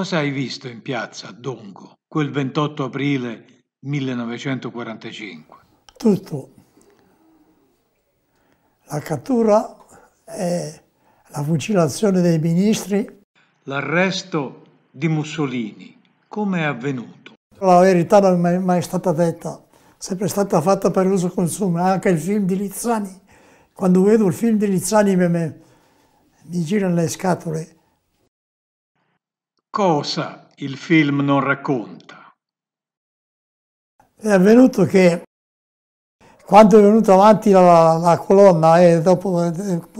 cosa hai visto in piazza Dongo quel 28 aprile 1945? Tutto. La cattura e la fucilazione dei ministri. L'arresto di Mussolini. Come è avvenuto? La verità non è mai stata detta, sempre stata fatta per uso consumo. Anche il film di Lizzani. Quando vedo il film di Lizzani mi, mi girano le scatole Cosa il film non racconta? È avvenuto che quando è venuta avanti la, la colonna e dopo eh,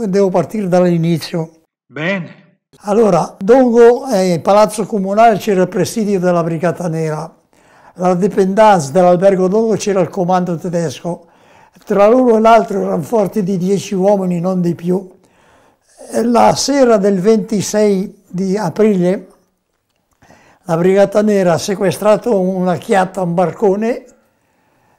devo partire dall'inizio. Bene. Allora, Dongo, eh, il palazzo comunale c'era il presidio della Brigata Nera, la dependance dell'albergo Dongo c'era il comando tedesco, tra l'uno e l'altro erano forti di dieci uomini, non di più. La sera del 26 di aprile la Brigata Nera ha sequestrato una chiatta, un barcone,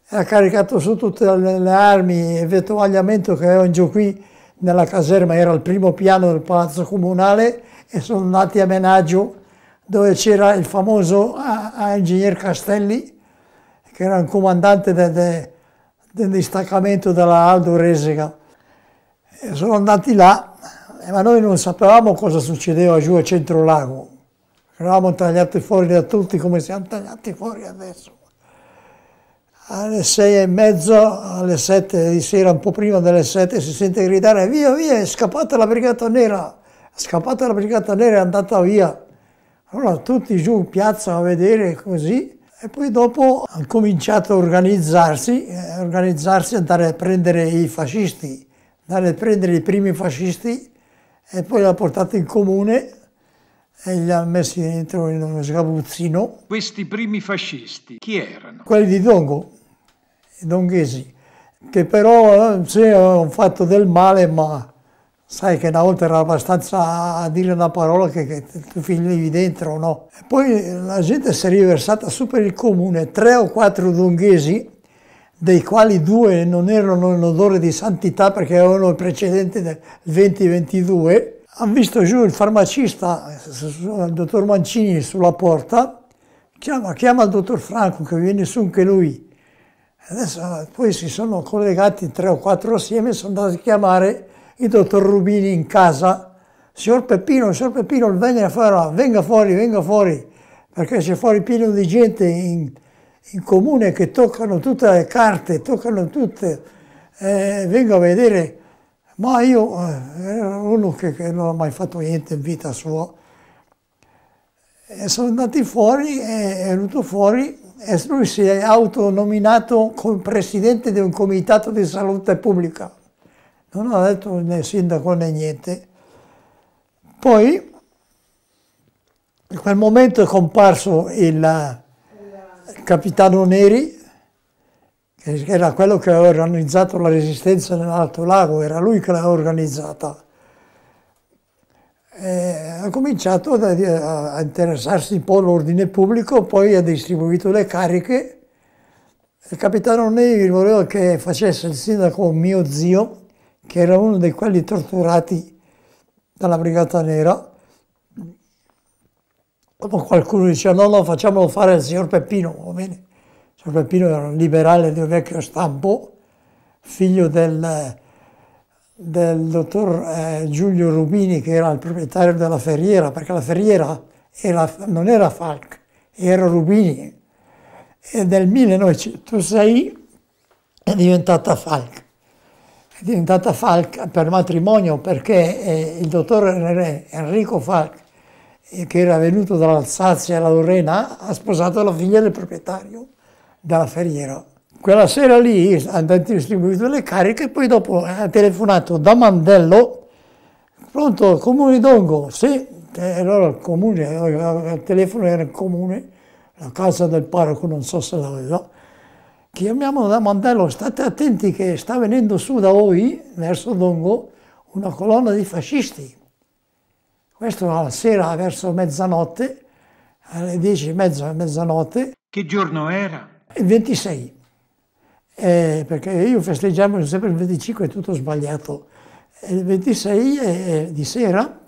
ha caricato su tutte le armi e vettovagliamento che avevano giù qui nella caserma, era il primo piano del palazzo comunale e sono andati a Menaggio dove c'era il famoso ingegner Castelli che era un comandante de, de, del distaccamento della Aldo Resega. E sono andati là, ma noi non sapevamo cosa succedeva giù a Centro Lago Eravamo tagliati fuori da tutti come siamo tagliati fuori adesso. Alle sei e mezzo, alle sette di sera, un po' prima delle sette, si sente gridare via, via, è scappata la brigata nera, è scappata la brigata nera, è andata via. Allora tutti giù in piazza a vedere così e poi dopo hanno cominciato a organizzarsi, eh, organizzarsi, andare a prendere i fascisti, andare a prendere i primi fascisti e poi li ha portati in comune e li ha messi dentro in uno sgabuzzino. Questi primi fascisti chi erano? Quelli di Dongo, i donghesi, che però sì, hanno fatto del male, ma sai che una volta era abbastanza a dire una parola che, che tu finivi dentro, no? E poi la gente si è riversata su per il comune, tre o quattro donghesi, dei quali due non erano in odore di santità perché avevano il precedente del 2022, hanno visto giù il farmacista, il dottor Mancini, sulla porta, chiama, chiama il dottor Franco che viene su anche lui. Adesso, poi si sono collegati tre o quattro assieme, e sono andati a chiamare il dottor Rubini in casa. Signor Peppino, signor Peppino, venga fuori, venga fuori, venga fuori, perché c'è fuori pieno di gente in, in comune che toccano tutte le carte, toccano tutte. Eh, vengo a vedere ma io ero eh, uno che, che non ha mai fatto niente in vita sua. E sono andati fuori, è venuto fuori e lui si è autonominato come presidente di un comitato di salute pubblica. Non ha detto né sindaco né niente. Poi in quel momento è comparso il eh, capitano Neri, era quello che aveva organizzato la resistenza nell'Alto Lago, era lui che l'aveva organizzata. E ha cominciato a interessarsi un po' all'ordine pubblico, poi ha distribuito le cariche. Il capitano Neri voleva che facesse il sindaco mio zio, che era uno di quelli torturati dalla Brigata Nera. Dopo qualcuno diceva no, no, facciamolo fare al signor Peppino, va bene? Peppino era un liberale di un vecchio stampo, figlio del, del dottor eh, Giulio Rubini, che era il proprietario della ferriera, perché la ferriera era, non era Falk, era Rubini. E nel 1906 è diventata Falk. È diventata Falk per matrimonio perché eh, il dottor Enrico Falk, eh, che era venuto dall'Alsazia alla Lorena, ha sposato la figlia del proprietario dalla Ferriero. Quella sera lì hanno distribuito le cariche e poi dopo ha telefonato da Mandello, pronto, comune Dongo, sì, e allora il comune, il telefono era il comune, la casa del parroco non so se l'aveva, chiamiamo da Mandello, state attenti che sta venendo su da voi, verso Dongo, una colonna di fascisti. Questo alla sera verso mezzanotte, alle dieci e mezza, mezzanotte. Che giorno era? Il 26, eh, perché io festeggiamo sempre il 25, è tutto sbagliato. Eh, il 26 è, è di sera,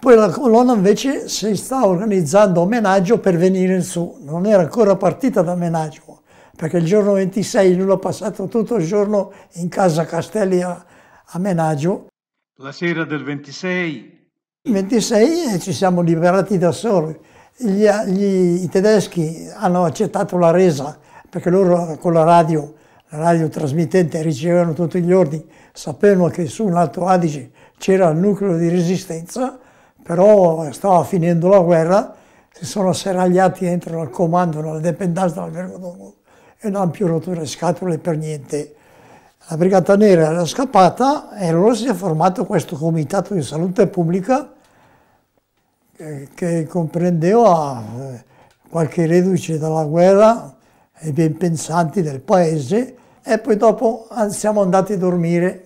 poi la colonna invece si sta organizzando a Menaggio per venire in su, non era ancora partita da Menaggio, perché il giorno 26 lui l'ha passato tutto il giorno in casa Castelli a, a Menaggio. La sera del 26? Il 26 eh, ci siamo liberati da soli, gli, gli, i tedeschi hanno accettato la resa perché loro con la radio, la radio trasmittente ricevevano tutti gli ordini, sapevano che su un Alto Adige c'era il nucleo di resistenza, però stava finendo la guerra, si sono seragliati dentro al comando, nella dependenza del Vergodomo e non hanno più rotto le scatole per niente. La Brigata Nera era scappata e allora si è formato questo comitato di salute pubblica eh, che comprendeva eh, qualche reduce dalla guerra i ben pensanti del paese e poi dopo ah, siamo andati a dormire.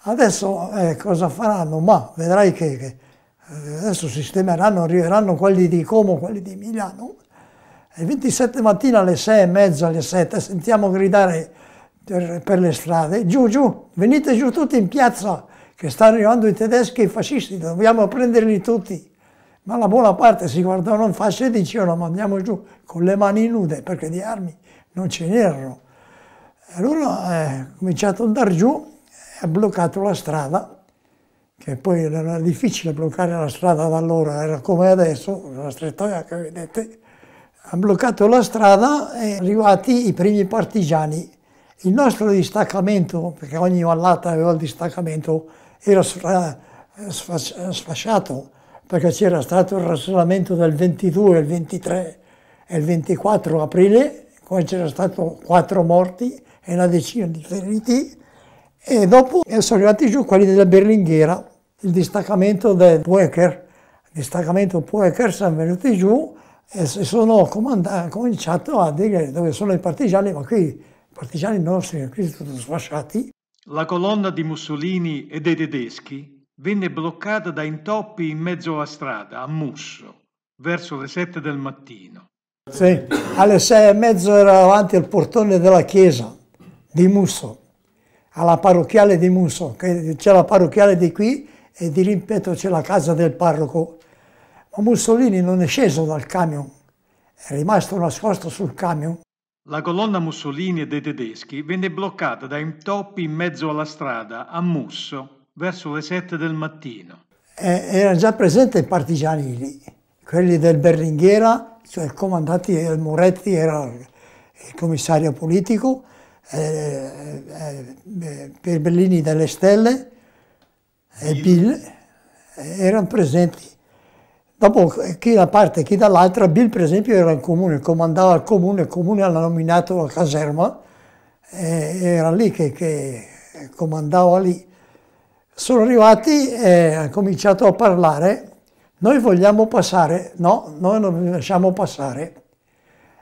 Adesso eh, cosa faranno? Ma vedrai che, che eh, adesso sistemeranno, arriveranno quelli di Como, quelli di Milano. E 27 mattina alle 6 e mezza, alle 7, sentiamo gridare per le strade, giù, giù, venite giù tutti in piazza, che stanno arrivando i tedeschi e i fascisti, dobbiamo prenderli tutti ma la buona parte si guardavano oh, in faccia e dicevano oh, ma andiamo giù con le mani nude perché di armi non ce n'erano. Allora eh, è cominciato ad andare giù e ha bloccato la strada, che poi era difficile bloccare la strada da allora, era come adesso, la strettoia che vedete, ha bloccato la strada e sono arrivati i primi partigiani. Il nostro distaccamento, perché ogni vallata aveva il distaccamento, era sfasciato perché c'era stato il rastrellamento del 22, il 23 e il 24 aprile, come c'erano stati quattro morti e una decina di feriti, e dopo sono arrivati giù quelli della Berlinghiera, il distaccamento del Puecher, il distaccamento Puecher sono venuti giù e sono cominciato a dire dove sono i partigiani, ma qui i partigiani nostri, qui sono sfasciati. La colonna di Mussolini e dei tedeschi venne bloccata da intoppi in mezzo alla strada, a Musso, verso le sette del mattino. Sì, alle sei e mezzo era davanti al portone della chiesa di Musso, alla parrocchiale di Musso, c'è la parrocchiale di qui e di lì c'è la casa del parroco. Ma Mussolini non è sceso dal camion, è rimasto nascosto sul camion. La colonna Mussolini e dei tedeschi venne bloccata da intoppi in mezzo alla strada a Musso verso le 7 del mattino. Eh, erano già presenti i partigiani lì, quelli del Berlinghiera, cioè il comandante Moretti era il commissario politico, eh, eh, eh per Bellini delle Stelle e Bill eh, erano presenti. Dopo eh, chi da parte e chi dall'altra, Bill per esempio era il comune, comandava il comune, il comune aveva nominato la caserma, era lì che, che comandava lì. Sono arrivati e ha cominciato a parlare. Noi vogliamo passare, no, noi non vi lasciamo passare.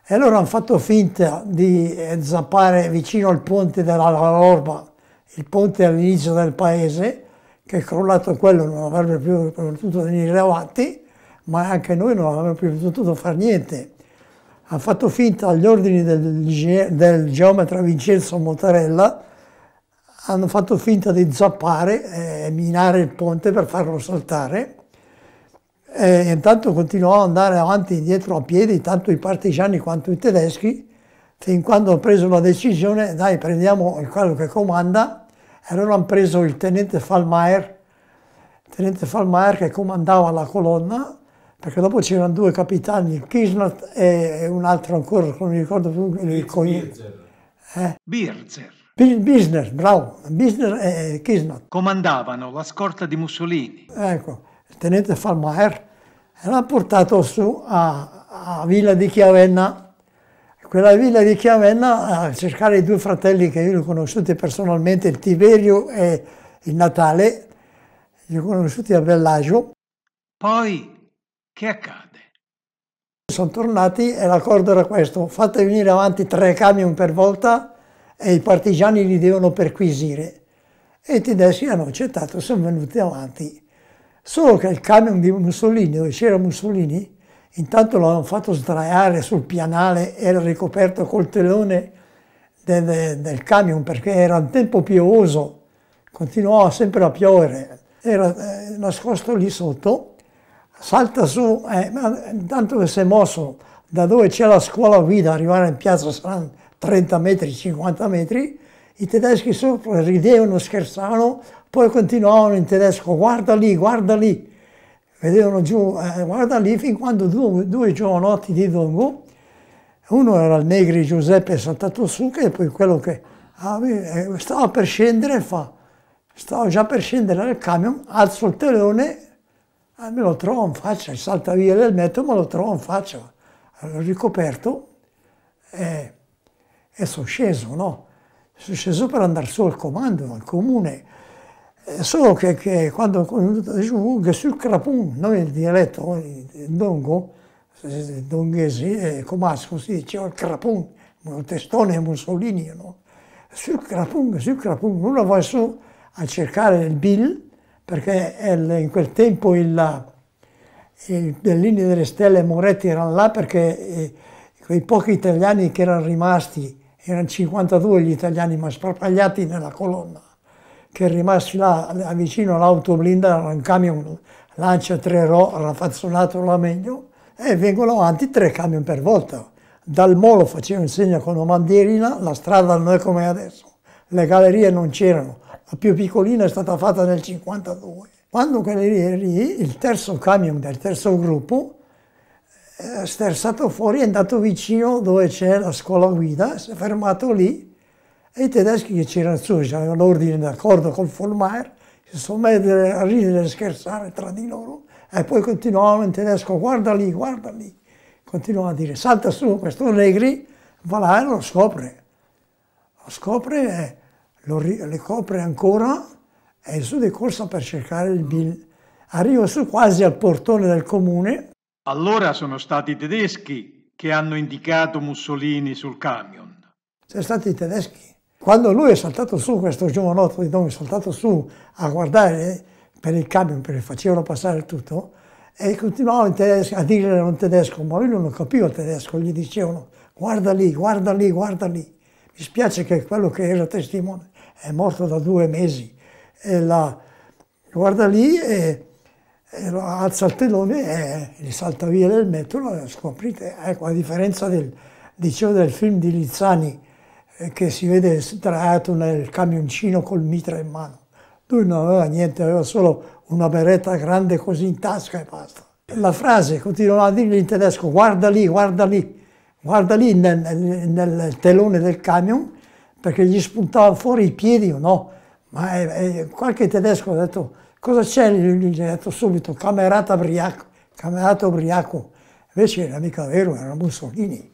E loro hanno fatto finta di eh, zappare vicino al ponte della Lorba, il ponte all'inizio del paese, che è crollato quello non avrebbe più potuto venire avanti, ma anche noi non avremmo più potuto fare niente. Hanno fatto finta agli ordini del, del geometra Vincenzo Motarella hanno fatto finta di zappare e eh, minare il ponte per farlo saltare. E intanto continuavano ad andare avanti e indietro a piedi, tanto i partigiani quanto i tedeschi, fin quando hanno preso la decisione, dai prendiamo quello che comanda, e allora hanno preso il tenente Fallmaier, tenente Fallmaier che comandava la colonna, perché dopo c'erano due capitani, il Kisnert e un altro ancora, non mi ricordo più, il Birzer. Eh? Birzer. Business, bravo, Business e Kismat. Comandavano la scorta di Mussolini. Ecco, il tenente Falmaer eh? l'ha portato su a, a, Villa di Chiavenna. Quella villa di Chiavenna a cercare i due fratelli che io li ho conosciuti personalmente, il Tiberio e il Natale, li ho conosciuti a Bellagio. Poi che accade? Sono tornati e l'accordo era questo, fate venire avanti tre camion per volta e i partigiani li devono perquisire. E i tedeschi hanno accettato, e sono venuti avanti. Solo che il camion di Mussolini, dove c'era Mussolini, intanto l'hanno fatto sdraiare sul pianale, era ricoperto col telone del, del, camion perché era un tempo piovoso, continuava sempre a piovere, era eh, nascosto lì sotto, salta su, eh, intanto che si è mosso da dove c'è la scuola guida, arrivare in piazza San 30 metri, 50 metri, i tedeschi sopra ridevano, scherzavano, poi continuavano in tedesco, guarda lì, guarda lì, vedevano giù, eh, guarda lì, fin quando due, due giovanotti di Dongo, uno era il Negri Giuseppe saltato su, che poi quello che ah, eh, stava per scendere fa, stavo già per scendere dal camion, alzo il telone, eh, me lo trovo in faccia, salta via l'elmetto, me lo trovo in faccia, l'ho ricoperto. Eh, e sono sceso, no? Sono sceso per andare su al comando, al comune. Eh, solo che, che quando dicevo che sul crapun, noi il dialetto, eh, il dongo, eh, il donghesi, comasco, si diceva il crapun, un testone Mussolini, no? Sul crapun, sul crapun, uno va su a cercare il bill, perché in quel tempo il, il Bellini delle Stelle e Moretti erano là perché quei pochi italiani che erano rimasti erano 52 gli italiani ma sparpagliati nella colonna, che rimasti là vicino all'auto blindata, un camion lancia tre ro, raffazzonato la meglio, e vengono avanti tre camion per volta. Dal molo facevano il segno con una mandierina, la strada non è come adesso, le gallerie non c'erano, la più piccolina è stata fatta nel 52. Quando gallerie lì, il terzo camion del terzo gruppo eh, è sterzato fuori, è andato vicino dove c'è la scuola guida, si è fermato lì e i tedeschi che c'erano su, c'erano l'ordine d'accordo col Volmaier, si sono messi a ridere e scherzare tra di loro e poi continuavano in tedesco, guarda lì, guarda lì, continuavano a dire, salta su, questo Negri va là e lo scopre, lo scopre e eh, lo ricopre ancora e su di corsa per cercare il Bill. Arriva su quasi al portone del comune, allora sono stati i tedeschi che hanno indicato Mussolini sul camion. Sono stati i tedeschi. Quando lui è saltato su, questo giovanotto di Don è saltato su a guardare per il camion, perché facevano passare tutto, e continuavano a dire in tedesco, ma lui non capiva il tedesco, gli dicevano guarda lì, guarda lì, guarda lì. Mi spiace che quello che era testimone è morto da due mesi. E La, guarda lì e eh, alza il telone e gli salta via l'elmetto, scoprite, ecco, a differenza del, dicevo, del film di Lizzani eh, che si vede tratto nel camioncino col mitra in mano. Lui non aveva niente, aveva solo una beretta grande così in tasca e basta. La frase continuava a dirgli in tedesco, guarda lì, guarda lì, guarda lì nel, nel telone del camion, perché gli spuntavano fuori i piedi o no. Ma eh, eh qualche tedesco ha detto, Cosa c'è? Gli ho detto subito, camerata ubriaco, camerata ubriaco. Invece era mica vero, era Mussolini.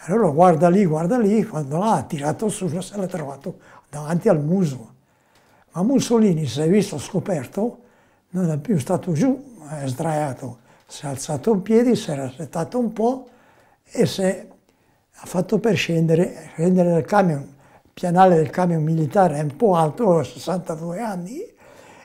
Allora guarda lì, guarda lì, quando l'ha tirato su se l'ha trovato davanti al muso. Ma Mussolini se è visto scoperto, non è più stato giù, è sdraiato. Si è alzato in piedi, si era settato un po' e si è fatto per scendere, scendere dal camion. Il pianale del camion militare è un po' alto, aveva 62 anni,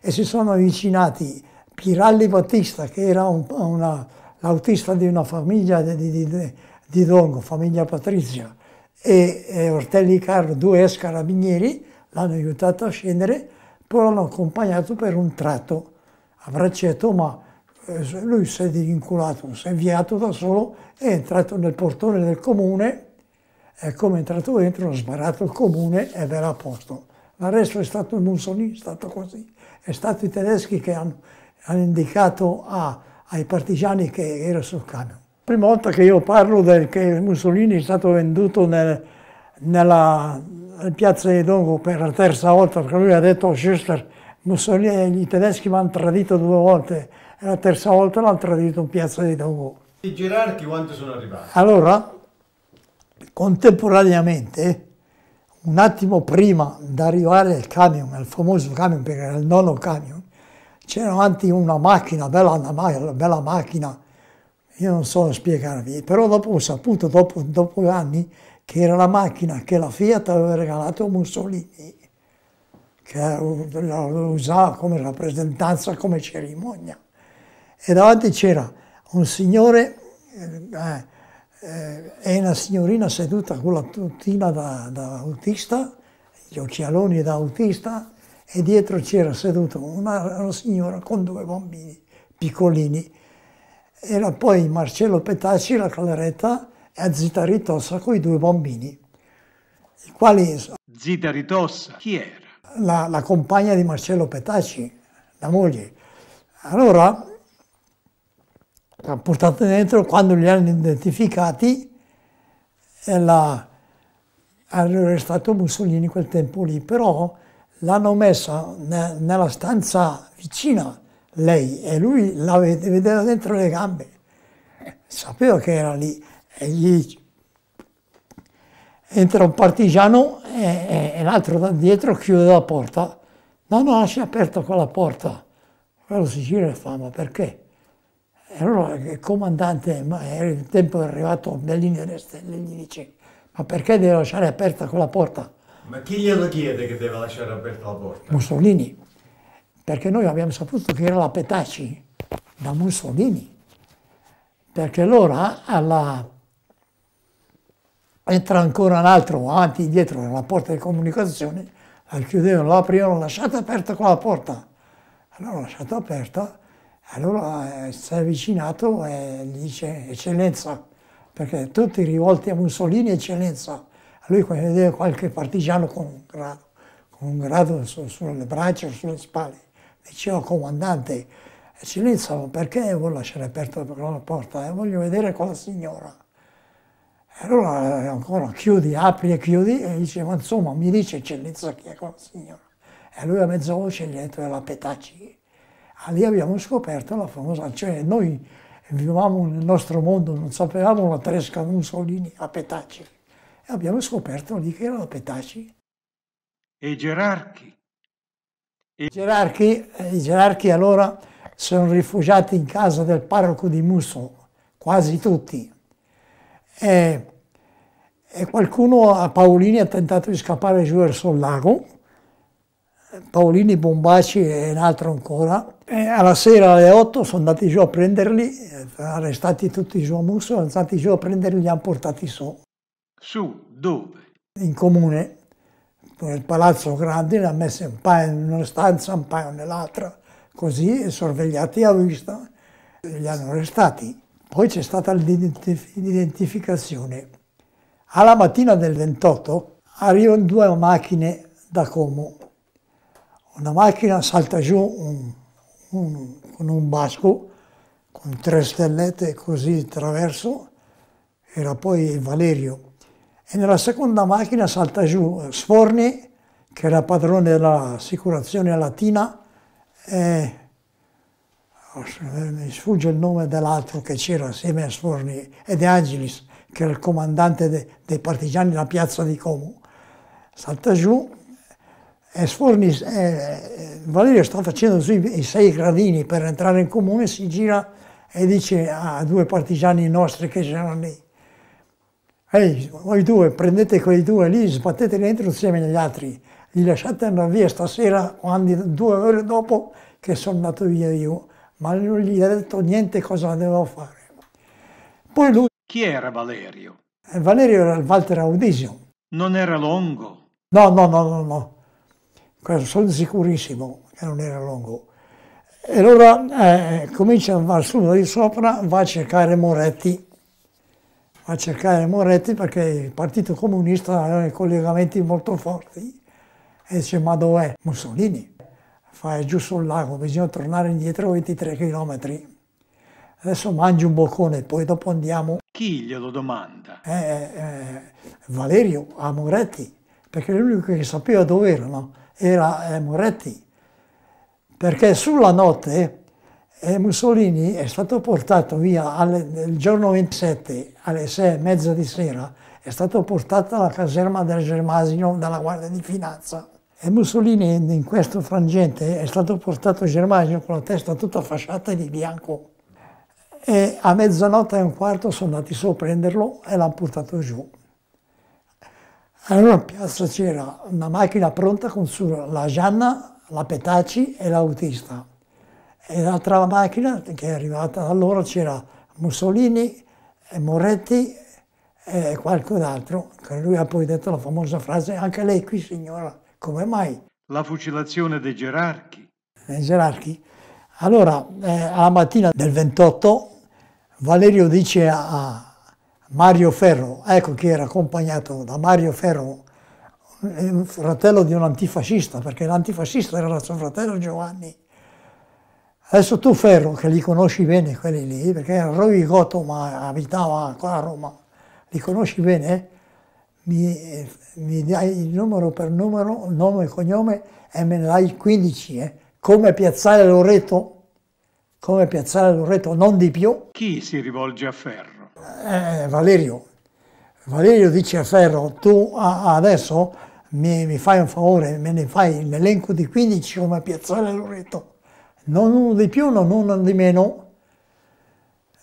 e si sono avvicinati Piralli Battista, che era un, una, l'autista di una famiglia di, di, di Dongo, famiglia patrizia, e, e, Ortelli Carlo, due ex carabinieri, l'hanno aiutato a scendere, poi l'hanno accompagnato per un tratto a braccetto, ma eh, lui si è divinculato, si è avviato da solo, è entrato nel portone del comune e come è entrato dentro ha sbarrato il comune ed era a posto l'arresto è stato Mussolini, è stato così, è stato i tedeschi che hanno, hanno indicato a, ai partigiani che era sul camion. Prima volta che io parlo del, che Mussolini è stato venduto nel, nella, nella piazza di Dongo per la terza volta, perché lui ha detto a oh, Schuster, Mussolini, eh, i tedeschi mi hanno tradito due volte, e la terza volta l'hanno tradito in piazza di Dongo. I gerarchi quanti sono arrivati? Allora, contemporaneamente, un attimo prima di arrivare al camion, al famoso camion, perché era il nono camion, c'era avanti una macchina, bella, una bella macchina, io non so spiegarvi, però dopo ho saputo, dopo, dopo anni, che era la macchina che la Fiat aveva regalato a Mussolini, che la usava come rappresentanza, come cerimonia. E davanti c'era un signore eh, eh, è una signorina seduta con la tutina da, da autista, gli occhialoni da autista, e dietro c'era seduta una, una, signora con due bambini piccolini. Era poi Marcello Petacci, la Claretta, e a Zita Ritossa con i due bambini, i quali... Zita Ritossa, chi era? La, la compagna di Marcello Petacci, la moglie. Allora che hanno portato dentro, quando li hanno identificati, eh, la, hanno arrestato Mussolini quel tempo lì, però l'hanno messa ne, nella stanza vicina lei e lui la vedeva dentro le gambe, sapeva che era lì e gli entra un partigiano e, e l'altro da dietro chiude la porta, no no lascia aperta quella porta, quello si gira e fa ma perché? E allora il comandante, ma il tempo è arrivato Bellini delle Stelle, gli dice ma perché deve lasciare aperta quella porta? Ma chi glielo chiede che deve lasciare aperta la porta? Mussolini, perché noi abbiamo saputo che era la Petacci da Mussolini, perché allora alla... entra ancora un altro avanti e indietro nella porta di comunicazione, la chiudevano, la aprivano, lasciate aperta quella porta. Allora lasciata aperta, allora eh, si è avvicinato e gli dice eccellenza, perché tutti rivolti a Mussolini eccellenza. A lui quando vedeva qualche partigiano con un grado, con un grado su, sulle braccia, sulle spalle, diceva oh, comandante, eccellenza perché vuoi lasciare aperta la porta? Eh? Voglio vedere quella signora. allora eh, ancora chiudi, apri e chiudi e dice, ma insomma mi dice eccellenza chi è quella signora. E lui a mezza voce gli ha detto è la Petacci lì abbiamo scoperto la famosa, cioè noi vivevamo nel nostro mondo, non sapevamo la Tresca Mussolini la Petaci e abbiamo scoperto lì che era la Petaci. E gerarchi. E... I, gerarchi, eh, I gerarchi allora sono rifugiati in casa del parroco di Musso, quasi tutti. E, e qualcuno a Paolini ha tentato di scappare giù verso il lago, Paolini Bombaci e un altro ancora. E alla sera alle 8 sono andati giù a prenderli, arrestati tutti giù a Musso, sono andati giù a prenderli e li hanno portati su. Su dove? In comune, nel palazzo grande, li hanno messi un paio in una stanza, un paio nell'altra, così, sorvegliati a vista, li hanno arrestati. Poi c'è stata l'identificazione. Alla mattina del 28 arrivano due macchine da Como una macchina salta giù un, un, con un basco, con tre stellette così attraverso, era poi Valerio. E nella seconda macchina salta giù Sforni, che era padrone dell'assicurazione latina, e oh, mi sfugge il nome dell'altro che c'era assieme a Sforni, e De Angelis, che era il comandante de, dei partigiani della piazza di Como. Salta giù Sforni, eh, Valerio sta facendo sui i sei gradini per entrare in comune, si gira e dice a due partigiani nostri che c'erano lì, ehi, voi due, prendete quei due lì, sbatteteli dentro insieme agli altri, li lasciate andare via stasera, quando, due ore dopo che sono andato via io, ma non gli ha detto niente cosa dovevo fare. Poi lui... Chi era Valerio? Eh, Valerio era Walter Audisio. Non era Longo? No, no, no, no, no sono sicurissimo che non era lungo. E allora eh, comincia a andare su da lì sopra, va a cercare Moretti, va a cercare Moretti perché il Partito Comunista aveva collegamenti molto forti e dice ma dov'è? Mussolini, fai giù sul lago, bisogna tornare indietro 23 km. Adesso mangi un boccone, poi dopo andiamo. Chi glielo domanda? Eh, eh, eh Valerio a Moretti, perché è l'unico che sapeva dove erano era eh, Moretti, perché sulla notte eh, Mussolini è stato portato via alle, il giorno 27 alle 6 e mezza di sera, è stato portato alla caserma del Germasino dalla Guardia di Finanza. E Mussolini in questo frangente è stato portato a Germasino con la testa tutta fasciata di bianco. E a mezzanotte e un quarto sono andati su a prenderlo e l'hanno portato giù. Allora in piazza c'era una macchina pronta con su la Gianna, la Petacci e l'autista. E l'altra macchina che è arrivata da loro c'era Mussolini, eh, Moretti e qualcun altro. Lui ha poi detto la famosa frase, anche lei qui signora, come mai? La fucilazione dei gerarchi. Dei gerarchi? Allora, eh, alla mattina del 28 Valerio dice a, Mario Ferro, ecco che era accompagnato da Mario Ferro, fratello di un antifascista, perché l'antifascista era suo fratello Giovanni. Adesso tu Ferro, che li conosci bene quelli lì, perché era Goto, ma abitava qua a Roma, li conosci bene, mi, mi dai il numero per numero, nome e cognome e me ne dai 15, eh. come piazzare Loreto, come piazzare Loreto, non di più. Chi si rivolge a Ferro? eh, Valerio, Valerio dice a Ferro, tu adesso mi, mi, fai un favore, me ne fai l'elenco di 15 come Piazzale Loreto, non uno di più, non uno di meno.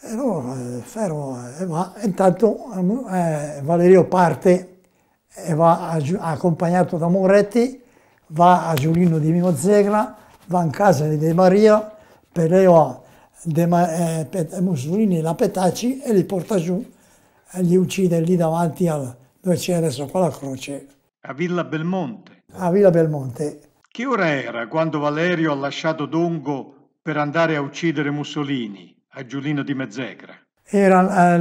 E allora eh, Ferro eh, va, intanto eh, Valerio parte e va a, accompagnato da Moretti, va a Giulino di Mimo Zegra, va in casa di De Maria, Peleo De, eh, Mussolini la petacci e li porta giù e li uccide lì davanti al, dove c'è adesso qua la croce. A Villa Belmonte. A Villa Belmonte. Che ora era quando Valerio ha lasciato Dongo per andare a uccidere Mussolini a Giulino di Mezzegra? Era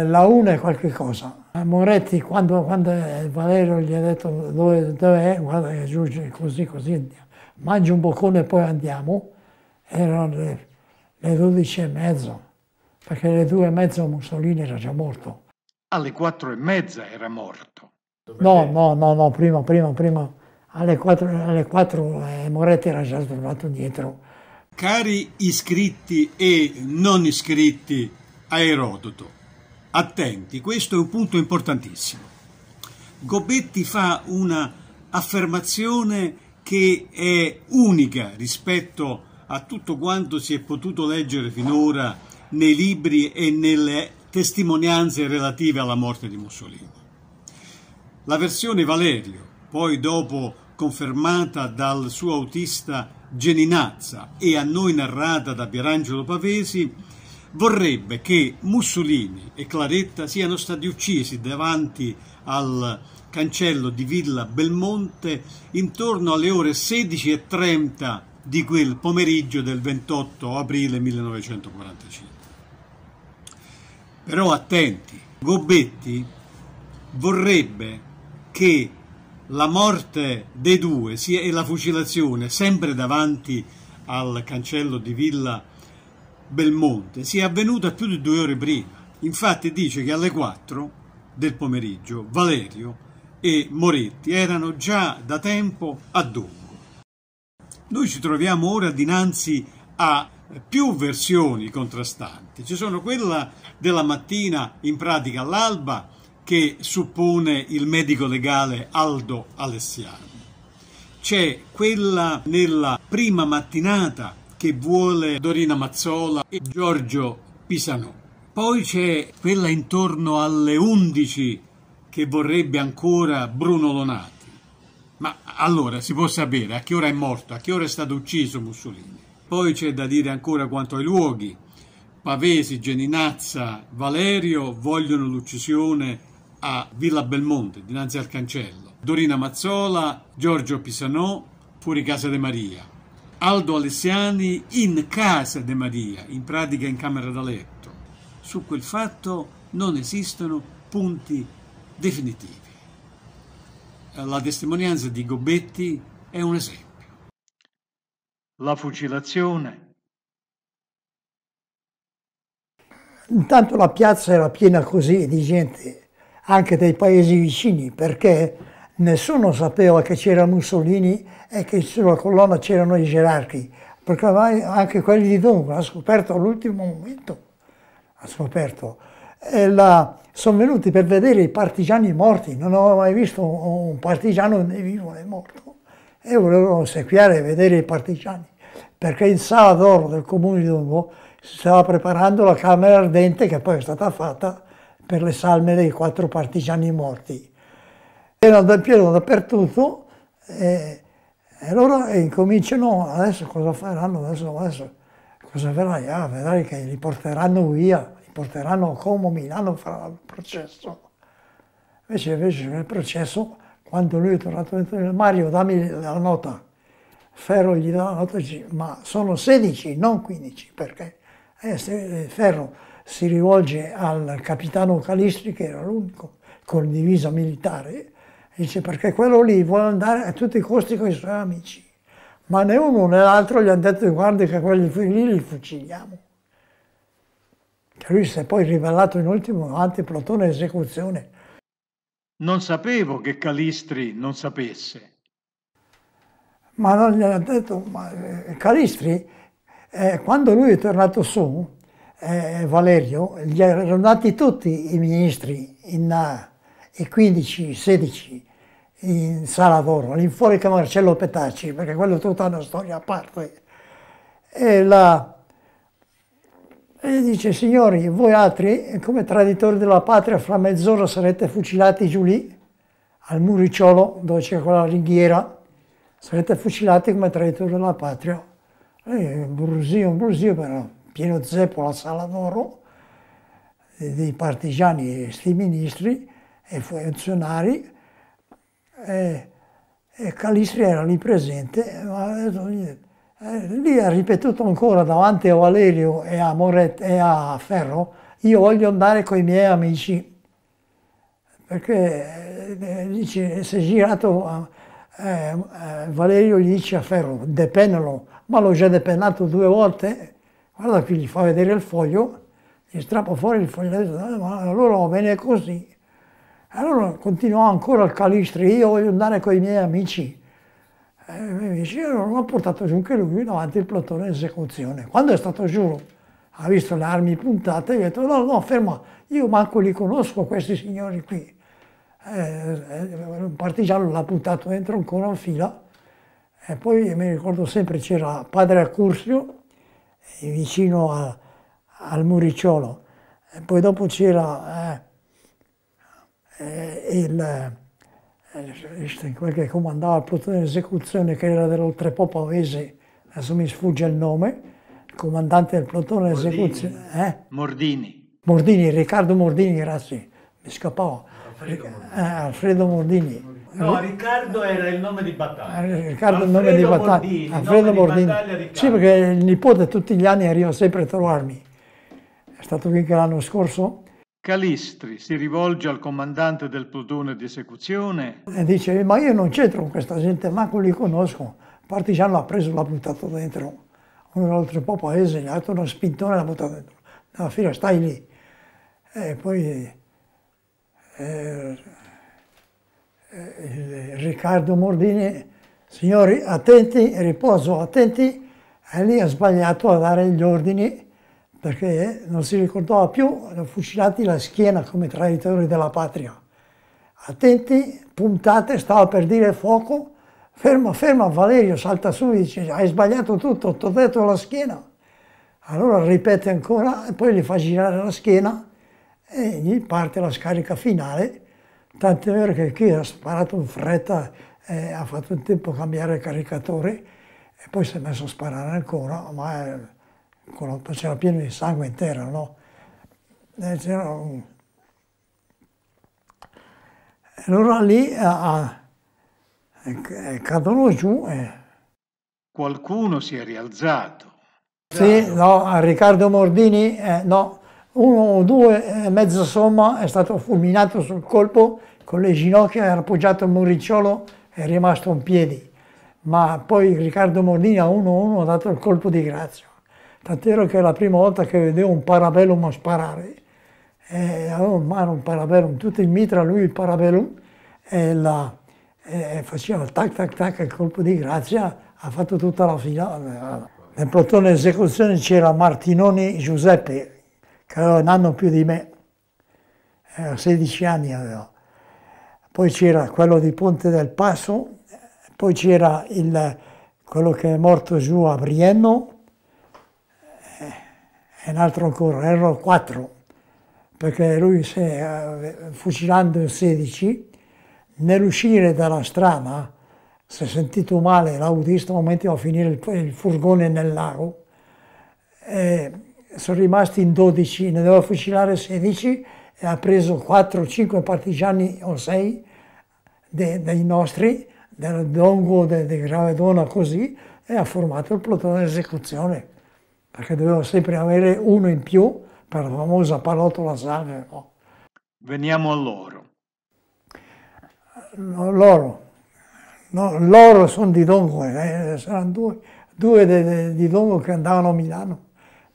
eh, la una e qualche cosa. Moretti, quando, quando eh, Valerio gli ha detto dove, dove è, guarda che giù così, così, mangi un boccone e poi andiamo, erano le le 12 e mezzo, perché alle 2 e mezzo Mussolini era già morto. Alle 4 e mezza era morto. no, no, no, no, prima, prima, prima. Alle 4, alle 4 eh, Moretti era già tornato dietro. Cari iscritti e non iscritti a Erodoto, attenti, questo è un punto importantissimo. Gobetti fa una affermazione che è unica rispetto a a tutto quanto si è potuto leggere finora nei libri e nelle testimonianze relative alla morte di Mussolini. La versione Valerio, poi dopo confermata dal suo autista Geninazza e a noi narrata da Pierangelo Pavesi, vorrebbe che Mussolini e Claretta siano stati uccisi davanti al cancello di Villa Belmonte intorno alle ore 16.30 di quel pomeriggio del 28 aprile 1945. Però attenti, Gobetti vorrebbe che la morte dei due sia, e la fucilazione sempre davanti al cancello di Villa Belmonte sia avvenuta più di due ore prima. Infatti dice che alle 4 del pomeriggio Valerio e Moretti erano già da tempo a Doma noi ci troviamo ora dinanzi a più versioni contrastanti. Ci sono quella della mattina, in pratica all'alba, che suppone il medico legale Aldo Alessiani. C'è quella nella prima mattinata che vuole Dorina Mazzola e Giorgio Pisanò. Poi c'è quella intorno alle 11 che vorrebbe ancora Bruno Lonati. Ma allora si può sapere a che ora è morto, a che ora è stato ucciso Mussolini. Poi c'è da dire ancora quanto ai luoghi. Pavesi, Geninazza, Valerio vogliono l'uccisione a Villa Belmonte, dinanzi al cancello. Dorina Mazzola, Giorgio Pisanò, fuori casa De Maria. Aldo Alessiani in casa De Maria, in pratica in camera da letto. Su quel fatto non esistono punti definitivi la testimonianza di Gobetti è un esempio. La fucilazione. Intanto la piazza era piena così di gente, anche dei paesi vicini, perché nessuno sapeva che c'era Mussolini e che sulla colonna c'erano i gerarchi, perché anche quelli di Dongo hanno scoperto all'ultimo momento, hanno scoperto la, sono venuti per vedere i partigiani morti, non avevo mai visto un, un partigiano né vivo né morto. E volevano ossequiare e vedere i partigiani, perché in sala d'oro del comune di Dongo si stava preparando la camera ardente che poi è stata fatta per le salme dei quattro partigiani morti. Erano, erano dappertutto e, e loro incominciano, adesso cosa faranno, adesso, adesso cosa farai? Ah, vedrai che li porteranno via, porteranno a Como, Milano farà il processo. Invece, invece nel processo, quando lui è tornato dentro, Mario dammi la nota, Ferro gli dà la nota, ma sono 16, non 15, perché eh, eh, Ferro si rivolge al capitano Calistri, che era l'unico con divisa militare, e dice perché quello lì vuole andare a tutti i costi con i suoi amici. Ma né uno né l'altro gli hanno detto guardi che quelli lì li fuciliamo. Cioè lui si è poi rivelato in ultimo anti-Plotone esecuzione. Non sapevo che Calistri non sapesse. Ma non gli gliel'ha detto, ma eh, Calistri, eh, quando lui è tornato su, eh, Valerio, gli erano andati tutti i ministri, in, eh, i 15, i 16, in Sala d'Oro, lì fuori che Marcello Petacci, perché quello è tutta una storia a parte. E la, e gli dice, signori, voi altri, come traditori della patria, fra mezz'ora sarete fucilati giù lì, al muricciolo, dove c'è quella ringhiera, sarete fucilati come traditori della patria. E un brusio, un brusio, però pieno zeppo la sala d'oro, dei partigiani e ministri e funzionari, e, e Calistri era lì presente, ma ha detto, eh, lì ha ripetuto ancora davanti a Valerio e a, Moret, e a Ferro, io voglio andare con i miei amici, perché eh, dice, si è girato, eh, eh, Valerio gli dice a Ferro, depennalo, ma l'ho già depennato due volte, guarda qui gli fa vedere il foglio, gli strappa fuori il foglio, eh, allora va bene così. Allora continuò ancora il calistri, io voglio andare con i miei amici eh, mi dice io non l'ho portato giù anche lui davanti al plotone di esecuzione. Quando è stato giù, ha visto le armi puntate, gli ha detto no, no, fermo, io manco li conosco questi signori qui. Eh, eh un partigiano l'ha puntato dentro ancora in fila e poi mi ricordo sempre c'era padre Accursio eh, vicino a, al muricciolo e poi dopo c'era eh, eh il eh, quel che comandava il plotone di esecuzione che era dell'Oltrepo Pavese, adesso mi sfugge il nome, il comandante del plotone di esecuzione. Eh? Mordini. Mordini, Riccardo Mordini, grazie, mi scappavo. Alfredo eh, Mordini. Eh, Alfredo Mordini. No, Riccardo era il nome di battaglia. Eh, Riccardo è il nome di battaglia. Mordini, Alfredo Mordini. Battaglia, sì, perché il nipote tutti gli anni arriva sempre a trovarmi. È stato qui anche l'anno scorso Calistri si rivolge al comandante del plotone di esecuzione e dice ma io non c'entro con questa gente, manco li conosco. Il partigiano l'ha preso e l'ha buttato dentro. Un altro po' paese gli ha dato una spintone e l'ha buttato dentro. Alla fine stai lì. E poi eh, eh, Riccardo Mordini, signori attenti, riposo, attenti, e lì ha sbagliato a dare gli ordini perché non si ricordava più, erano fucilati la schiena come traditori della patria. Attenti, puntate, stava per dire fuoco, ferma, ferma, Valerio salta su e dice hai sbagliato tutto, ti ho detto la schiena. Allora ripete ancora e poi gli fa girare la schiena e gli parte la scarica finale, tant'è vero che chi ha sparato in fretta eh, ha fatto in tempo a cambiare caricatore e poi si è messo a sparare ancora, ma... È, eh, c'era pieno di sangue in terra, no? Un... Eh, mm. Allora lì a, a, cadono giù. E... Eh. Qualcuno si è rialzato. Sì, no, Riccardo Mordini, eh, no, uno o due e eh, mezza somma è stato fulminato sul colpo con le ginocchia, era appoggiato al muricciolo è rimasto in piedi. Ma poi Riccardo Mordini a 1-1 ha dato il colpo di grazia tant'ero che la prima volta che vedevo un parabellum sparare, eh, avevo in mano un parabellum, tutto in mitra, lui il parabellum, e la, eh, faceva tac tac tac il colpo di grazia, ha fatto tutta la finale. Eh, nel plotone di esecuzione c'era Martinoni Giuseppe, che aveva un anno più di me, eh, 16 anni aveva. Poi c'era quello di Ponte del Passo, poi c'era quello che è morto giù a Brienno, e un altro ancora, erano quattro, perché lui se, eh, fucilando il 16, nell'uscire dalla strada, si è sentito male l'autista un momento a finire il, il, furgone nel lago, e sono rimasti in 12, ne doveva fucilare 16 e ha preso 4 5 partigiani o 6 dei, dei nostri, del Dongo, del de Gravedona, così, e ha formato il plotone d'esecuzione perché dovevo sempre avere uno in più per la famosa pallottola sangue. No? Veniamo a loro. No, loro. No, loro sono di Dongo, eh. saranno due, due de, de, di Dongo che andavano a Milano,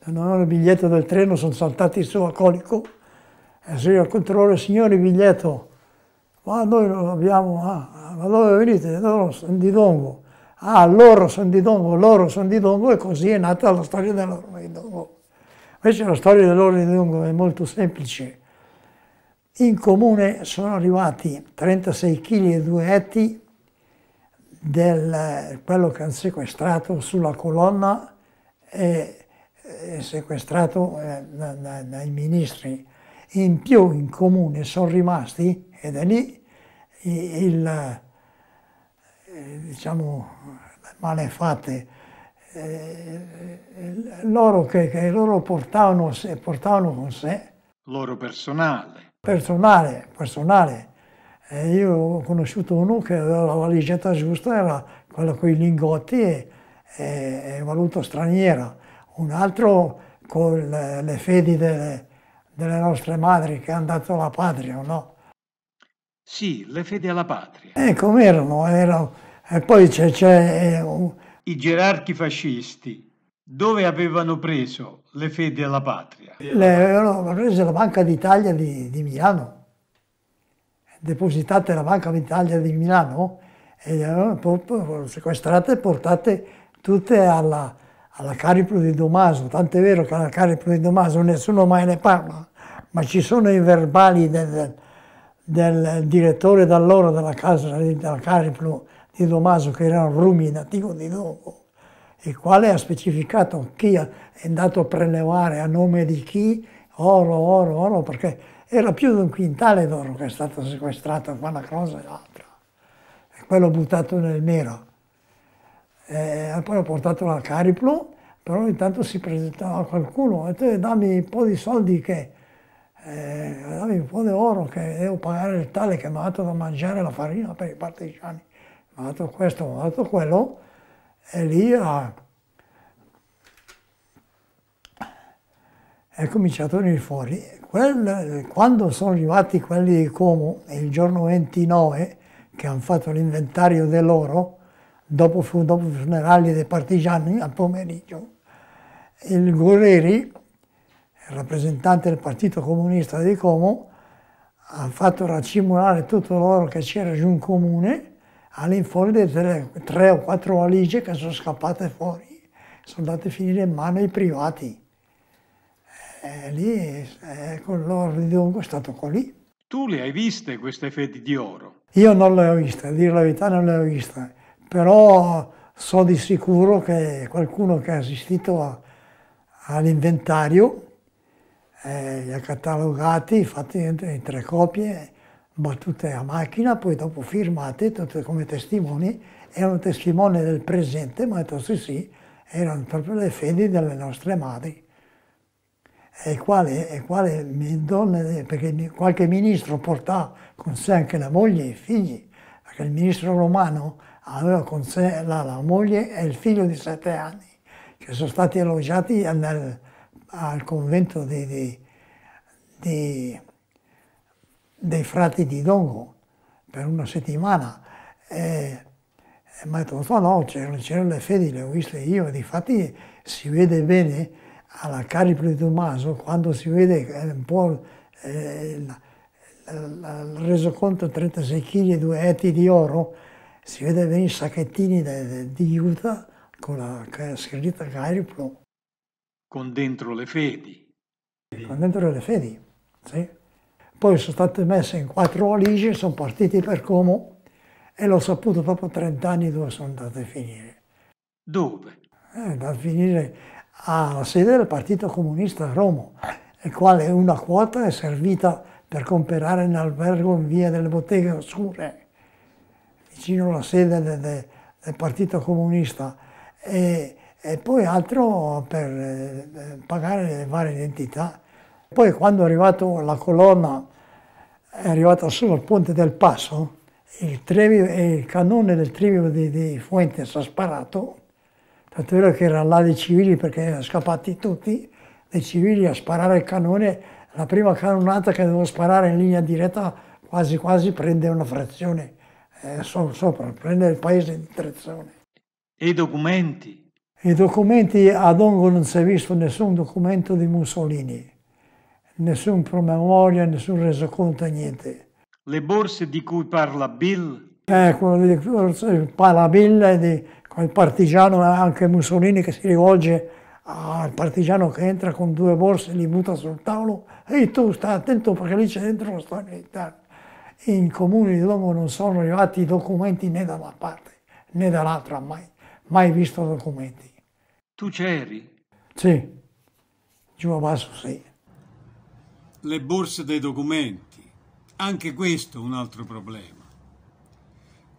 non avevano il biglietto del treno, sono saltati su a Colico e se io al controllo, signori biglietto, ma noi lo abbiamo, ah, ma dove venite? No, sono di Dongo ah loro sono di Dongo, loro sono di Dongo e così è nata la storia dell'ordine di Dongo. Invece la storia dell'ordine di Dongo è molto semplice. In comune sono arrivati 36 kg e 2 etti di quello che hanno sequestrato sulla colonna e, e sequestrato eh, da, dai ministri. In più in comune sono rimasti, ed è lì, il eh, diciamo, malefatte, eh, loro che, che, loro portavano, portavano con sé. Loro personale. Personale, personale. E eh, io ho conosciuto uno che aveva la valigetta giusta, era quella con i lingotti e, e, e valuta straniera. Un altro con le, le fedi delle, delle, nostre madri che hanno dato la patria, no? Sì, le fedi alla patria. E eh, com'erano? Erano, e poi c'è... c'è eh, un... I gerarchi fascisti dove avevano preso le fedi alla patria? Le avevano prese la Banca d'Italia di, di, Milano, depositate la Banca d'Italia di Milano e le eh, avevano sequestrate e portate tutte alla, alla Cariplo di Domaso, tant'è vero che alla Cariplo di Domaso nessuno mai ne parla, ma ci sono i verbali del, del direttore d'allora della casa della Cariplo di Tommaso che era un ruminativo di dopo, il quale ha specificato chi è andato a prelevare a nome di chi oro, oro, oro, perché era più di un quintale d'oro che è stato sequestrato qua una cosa e l'altra. E quello buttato nel mero. E poi l'ho portato al Cariplo, però intanto si presentava a qualcuno e te eh, dammi un po' di soldi che... Eh, dammi un po' di oro che devo pagare il tale che mi ha dato da mangiare la farina per i partigiani ho fatto questo, ho fatto quello, e lì ha, è cominciato a venire fuori. Quel, quando sono arrivati quelli di Como il giorno 29, che hanno fatto l'inventario dell'oro, dopo, i funerali dei partigiani al pomeriggio, il Guerreri, rappresentante del Partito Comunista di Como, ha fatto raccimolare tutto l'oro che c'era giù in comune all'infuori delle tre o quattro valigie che sono scappate fuori, sono andate a finire in mano ai privati. E eh, lì, ecco, eh, l'oro di Dongo è stato qua lì. Tu le hai viste queste fedi di oro? Io non le ho viste, a dire la verità non le ho viste, però so di sicuro che qualcuno che ha assistito all'inventario eh, li ha catalogati, fatti in, in tre copie, battute a macchina, poi dopo firmate tutte come testimoni, erano testimoni del presente, ma ho detto sì sì, erano proprio le fedi delle nostre madri. E quale, e quale donne, eh, perché qualche ministro portava con sé anche la moglie e i figli, perché il ministro romano aveva con sé la, la moglie e il figlio di sette anni, che sono stati elogiati nel, al convento di, di, di dei frati di Dongo per una settimana. E, mi ha detto no, c'erano le fedi, le ho viste io, e infatti si vede bene alla Cariplo di Tommaso quando si vede eh, un po' eh, il resoconto 36 kg e 2 etti di oro, si vede bene i sacchettini di Utah con la scritta Cariplo. Con dentro le fedi. Con dentro le fedi, sì. Poi sono state messe in quattro valigie, sono partiti per Como e l'ho saputo dopo 30 anni dove sono andate a finire. Dove? Eh, è andata a finire alla sede del Partito Comunista a Roma, il quale una quota è servita per comprare un albergo in via delle Botteghe Oscure, vicino alla sede de, de, del Partito Comunista, e, e poi altro per eh, pagare le varie identità. Poi quando è arrivata la colonna, è arrivata solo al ponte del Passo, il, trevio, il cannone del trivio di, di Fuentes ha sparato, tanto è vero che erano là dei civili perché erano scappati tutti, dei civili a sparare il cannone, la prima cannonata che devo sparare in linea diretta quasi quasi prende una frazione eh, sopra, prende il paese in direzione. E i documenti? I documenti, a Dongo non si è visto nessun documento di Mussolini nessun promemoria, nessun resoconto, niente. Le borse di cui parla Bill? Eh, quello di cui parla Bill è di quel partigiano, anche Mussolini che si rivolge al partigiano che entra con due borse, li butta sul tavolo, e tu stai attento perché lì c'è dentro la storia militare. In comune di Longo non sono arrivati i documenti né da una parte né dall'altra, mai, mai visto documenti. Tu c'eri? Sì, giù a basso sì le borse dei documenti. Anche questo è un altro problema.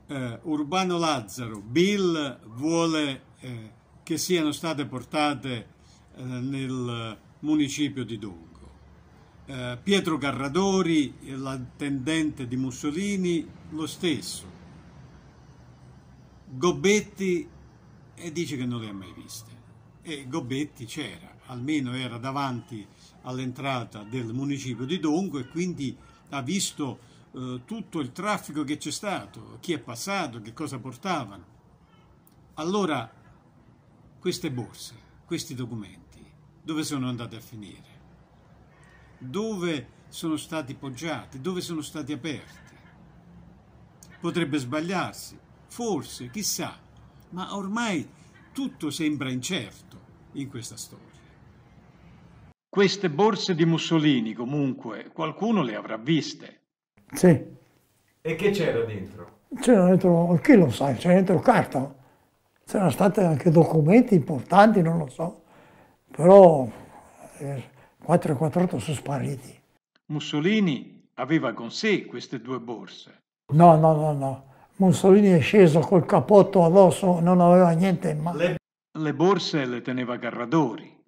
Eh, Urbano Lazzaro, Bill vuole eh, che siano state portate eh, nel municipio di Dongo. Eh, Pietro Carradori, l'attendente di Mussolini, lo stesso. Gobetti dice che non le ha mai viste. E Gobetti c'era, almeno era davanti all'entrata del municipio di Dongo e quindi ha visto eh, tutto il traffico che c'è stato, chi è passato, che cosa portavano. Allora, queste borse, questi documenti, dove sono andati a finire? Dove sono stati poggiati? Dove sono stati aperti? Potrebbe sbagliarsi, forse, chissà, ma ormai tutto sembra incerto in questa storia. Queste borse di Mussolini, comunque, qualcuno le avrà viste. Sì. E che c'era dentro? C'era dentro, chi lo sa, c'era dentro carta. C'erano stati anche documenti importanti, non lo so, però eh, 448 sono spariti. Mussolini aveva con sé queste due borse. No, no, no, no. Mussolini è sceso col capotto addosso, non aveva niente in mano. Le, le borse le teneva Carradori.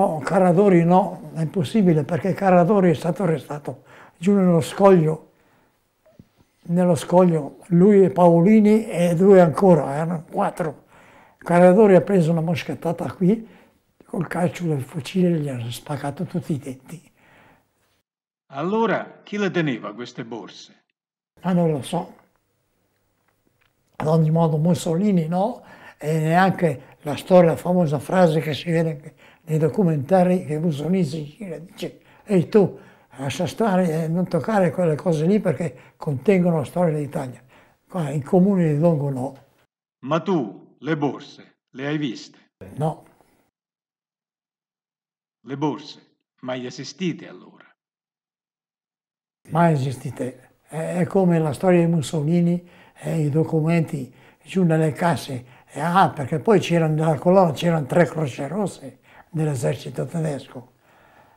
Oh, Caradori no, è impossibile perché Caradori è stato arrestato giù nello scoglio, nello scoglio lui e Paolini e due ancora, erano quattro. Caradori ha preso una moschettata qui, col calcio del fucile gli hanno spaccato tutti i denti. Allora chi le teneva queste borse? Ma ah, non lo so. Ad ogni modo Mussolini no, e neanche la storia, la famosa frase che si vede nei documentari che Mussolini dice ehi tu lascia stare e eh, non toccare quelle cose lì perché contengono la storia dell'Italia. Qua in comune di Longo no. Ma tu le borse le hai viste? No. Le borse mai esistite allora? Mai esistite. È come la storia di Mussolini e i documenti giù nelle casse. Ah, perché poi c'erano nella colonna c'erano tre croce rosse dell'esercito tedesco,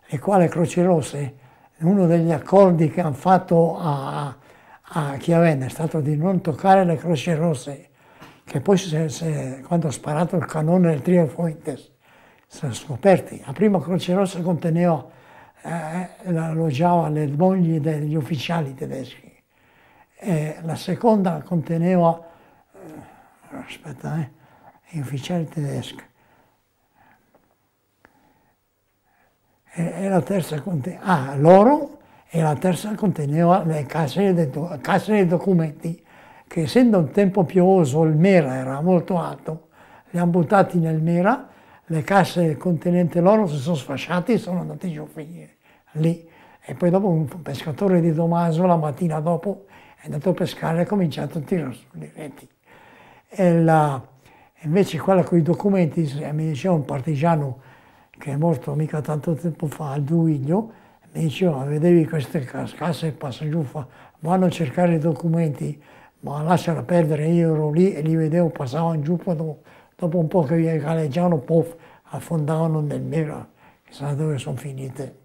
il quale Croce Rosse, uno degli accordi che hanno fatto a, a Chiavenna è stato di non toccare le Croce Rosse, che poi se, se, quando ha sparato il cannone del Trio Fuentes sono scoperti. La prima Croce Rossa conteneva, eh, alloggiava le mogli degli ufficiali tedeschi, e la seconda conteneva, eh, aspetta, eh, gli ufficiali tedeschi, e la terza conteneva ah, l'oro e la terza conteneva le casse dei, casse dei documenti che essendo un tempo piovoso il mera era molto alto, li hanno buttati nel mera, le casse contenenti l'oro si sono sfasciate e sono andati giù lì. E poi dopo un pescatore di Domaso la mattina dopo è andato a pescare e ha cominciato a tirare sulle reti. E la, invece quella con i documenti, mi diceva un partigiano, che è morto mica tanto tempo fa, a Duiglio, mi diceva, vedevi queste casse, passa giù, fa, vanno a cercare i documenti, ma lasciala perdere, io ero lì e li vedevo, passavano giù, dopo, dopo un po' che vi galleggiavano, pof, affondavano nel mera, chissà dove sono finite.